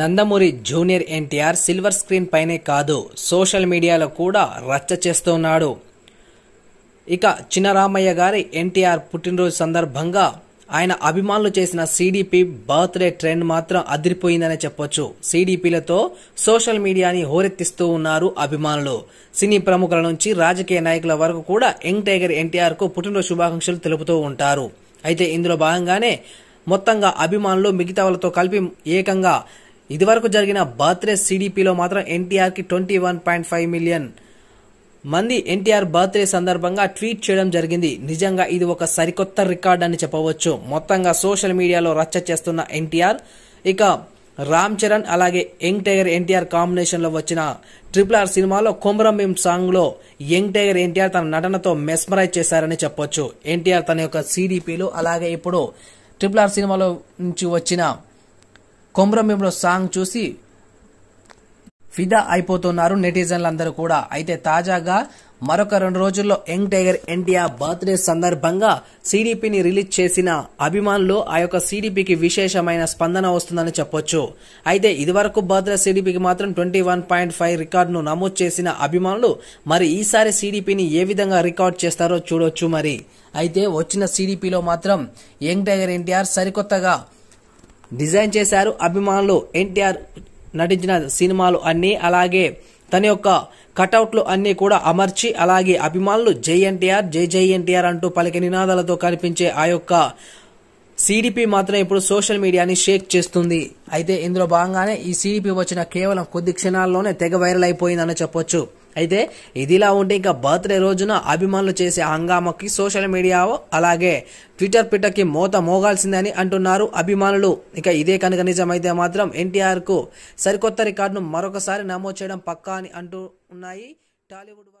Nandamuri junior NTR silver screen పైనే కాదు social మీడియాలో కూడా రచ్చ చేస్తున్నాడు ఇక చిన్నరామయ్య గారి ఎన్టీఆర్ పుట్టినరోజు సందర్భంగా ఆయన అభిమానులు చేసిన సిడిపి బర్త్డే ట్రెండ్ మాత్రం అదిరిపోయిందనే చెప్పొచ్చు సిడిపిలతో సోషల్ మీడియాని హోరెత్తిస్తూ ఉన్నారు అభిమానులు సినీ ప్రముఖుల నుంచి రాజకీయ నాయకుల వరకు కూడా యంగ్ టైగర్ ఎన్టీఆర్కు పుట్టినరోజు శుభాకాంక్షలు తెలుపుతూ ఉంటారు అయితే ఇందులో భాగంగానే మొత్తంగా అభిమానులు మిగతా వాళ్ళతో కలిపి ఏకంగా ఇదివరకు జరిగిన బర్త్డే సిడిపిలో మాత్రం ఎన్టీఆర్కి twenty one point five million మంది ఎన్టీఆర్ బర్త్డే సందర్భంగా ట్వీట్ చేయడం జరిగింది నిజంగా ఇది ఒక సరికొత్త రికార్డ్ అని చెప్పవచ్చు మొత్తంగా సోషల్ మీడియాలో రచ్చ చేస్తున్న ఎన్టీఆర్ ఇక రామ్ చరణ్ అలాగే యంగ్ టైగర్ ఎన్టీఆర్ కాంబినేషన్లో వచ్చిన ట్రిపుల్ ఆర్ సినిమాలో కొమరం సాంగ్ సాంగ్లో యంగ్ టైగర్ ఎన్టీఆర్ తన నటనతో మెస్మరైజ్ చేశారని చెప్పొచ్చు ఎన్టీఆర్ తన యొక్క సిడిపిలో అలాగే ఇప్పుడు ట్రిపుల్ ఆర్ సినిమాలో నుంచి వచ్చిన కొమ్రమింలో సాంగ్ చూసి ఫిదా అయిపోతున్నారు నెటిజన్లందరూ కూడా అయితే తాజాగా మరొక రెండు రోజుల్లో యంగ్ టైగర్ ఎన్టీఆర్ బర్త్డే సందర్భంగా సిడిపిని రిలీజ్ చేసిన అభిమానులు ఆ యొక్క సిడిపికి విశేషమైన స్పందన వస్తుందని చెప్పొచ్చు అయితే ఇదివరకు బర్త్డే సిడిపికి మాత్రం ట్వంటీ వన్ పాయింట్ ఫైవ్ రికార్డును నమోదు చేసిన అభిమానులు మరి ఈసారి సిడిపిని ఏ విధంగా రికార్డ్ చేస్తారో చూడొచ్చు మరి అయితే వచ్చిన సిడిపిలో మాత్రం యంగ్ టైగర్ ఎన్టీఆర్ సరికొత్తగా డిజైన్ చేశారు అభిమానులు ఎన్టీఆర్ నటించిన సినిమాలు అన్నీ అలాగే తన యొక్క కటౌట్లు అన్నీ కూడా అమర్చి అలాగే అభిమానులు జై ఎన్టీఆర్ జై జై ఎన్టీఆర్ అంటూ పలికి నినాదాలతో కనిపించే ఆ యొక్క సిడిపి మాత్రం ఇప్పుడు సోషల్ మీడియాని షేక్ చేస్తుంది అయితే ఇందులో భాగంగానే ఈ సిడిపి వచ్చిన కేవలం కొద్ది క్షణాల్లోనే తెగ వైరల్ అయిపోయిందని చెప్పొచ్చు అయితే ఇదిలా ఉంటే ఇంకా బర్త్డే రోజున అభిమానులు చేసే హంగామాకి సోషల్ మీడియా అలాగే ట్విట్టర్ పిట్టకి మోత మోగాల్సిందని అంటున్నారు అభిమానులు ఇక ఇదే కనుక నిజమైతే మాత్రం ఎన్టీఆర్కు సరికొత్త రికార్డును మరొకసారి నమోదు చేయడం పక్కా అని అంటూ ఉన్నాయి టాలీవుడ్